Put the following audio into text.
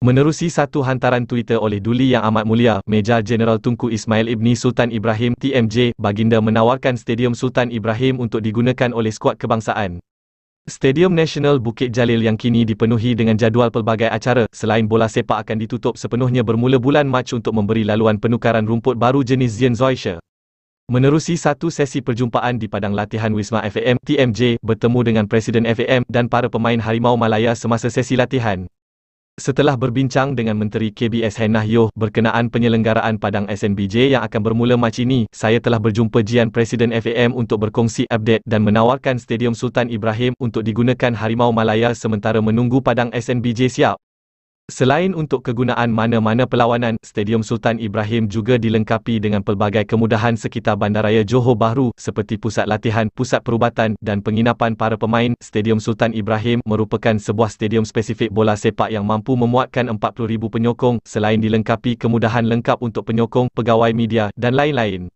Menerusi satu hantaran Twitter oleh Duli Yang Amat Mulia, Meja Jeneral Tunku Ismail Ibni Sultan Ibrahim TMJ, baginda menawarkan Stadium Sultan Ibrahim untuk digunakan oleh skuad kebangsaan. Stadium Nasional Bukit Jalil yang kini dipenuhi dengan jadual pelbagai acara, selain bola sepak akan ditutup sepenuhnya bermula bulan Mac untuk memberi laluan penukaran rumput baru jenis Zian Zoysha. Menerusi satu sesi perjumpaan di padang latihan Wisma FAM, TMJ, bertemu dengan Presiden FAM dan para pemain Harimau Malaya semasa sesi latihan setelah berbincang dengan Menteri KBS Henah Yoh berkenaan penyelenggaraan Padang SNBJ yang akan bermula Mac ini, saya telah berjumpa Jian Presiden FAM untuk berkongsi update dan menawarkan Stadium Sultan Ibrahim untuk digunakan Harimau Malaya sementara menunggu Padang SNBJ siap. Selain untuk kegunaan mana-mana perlawanan, Stadium Sultan Ibrahim juga dilengkapi dengan pelbagai kemudahan sekitar Bandaraya Johor Bahru seperti pusat latihan, pusat perubatan dan penginapan para pemain. Stadium Sultan Ibrahim merupakan sebuah stadium spesifik bola sepak yang mampu memuatkan 40,000 penyokong selain dilengkapi kemudahan lengkap untuk penyokong, pegawai media dan lain-lain.